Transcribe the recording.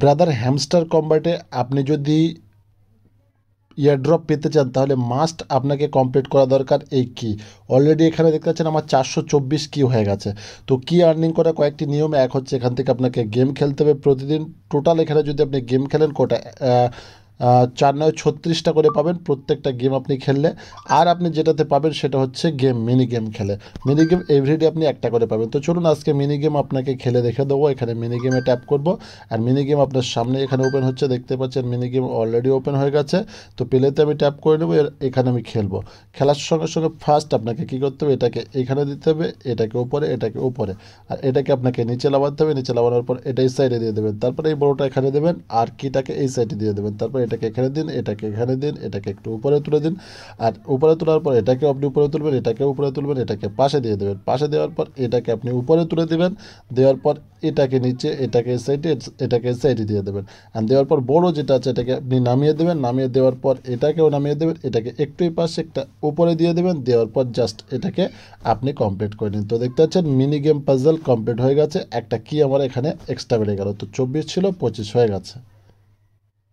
brother hamster কম্বাটে আপনি যদি airdrop পেতে চান তাহলে মাস্ট আপনাকে কমপ্লিট করা দরকার এই কি অলরেডি এখানে দেখতে পাচ্ছেন আমার চারশো চব্বিশ কি হয়ে গেছে তো কি আর্নিং করা কয়েকটি নিয়ম এক হচ্ছে এখান থেকে আপনাকে গেম খেলতে হবে প্রতিদিন টোটাল এখানে যদি আপনি গেম খেলেন কোটা চার নয় ছত্রিশটা করে পাবেন প্রত্যেকটা গেম আপনি খেললে আর আপনি যেটাতে পাবেন সেটা হচ্ছে গেম মিনি গেম খেলে মিনি গেম এভরিডে আপনি একটা করে পাবেন তো চলুন আজকে মিনি গেম আপনাকে খেলে দেখে দেবো এখানে মিনি গেমে ট্যাপ করবো আর মিনি গেম আপনার সামনে এখানে ওপেন হচ্ছে দেখতে পাচ্ছেন মিনি গেম অলরেডি ওপেন হয়ে গেছে তো প্লেতে আমি ট্যাপ করে নেবো এখানে আমি খেলবো খেলার সঙ্গে সঙ্গে ফার্স্ট আপনাকে কি করতে হবে এটাকে এখানে দিতে হবে এটাকে ওপরে এটাকে ওপরে আর এটাকে আপনাকে নিচে লাভাতে হবে নিচে লাভানোর পর এটা এই সাইডে দিয়ে দেবেন তারপরে এই বড়োটা এখানে দেবেন আর কিটাকে এই সাইডে দিয়ে দেবেন তারপরে এটাকে এখানে দিন এটাকে এখানে দিন এটাকে একটু উপরে তুলে দিন আর উপরে তোলার পর এটাকে আপনি উপরে তুলবেন এটাকে উপরে তুলবেন এটাকে পাশে দিয়ে দেবেন পাশে দেওয়ার পর এটাকে আপনি উপরে তুলে দেবেন দেওয়ার পর এটাকে নিচে এটাকে সাইডে এটাকে সাইডে দিয়ে দেবেন আর দেওয়ার পর বড় যেটা আছে এটাকে আপনি নামিয়ে দেবেন নামিয়ে দেওয়ার পর এটাকেও নামিয়ে দেবেন এটাকে একটুই পাশে একটা উপরে দিয়ে দেবেন দেওয়ার পর জাস্ট এটাকে আপনি কমপ্লিট করে নিন তো দেখতে পাচ্ছেন মিনি গেম পাজল কমপ্লিট হয়ে গেছে একটা কি আমার এখানে এক্সট্রা বেড়ে গেল তো চব্বিশ ছিল পঁচিশ হয়ে গেছে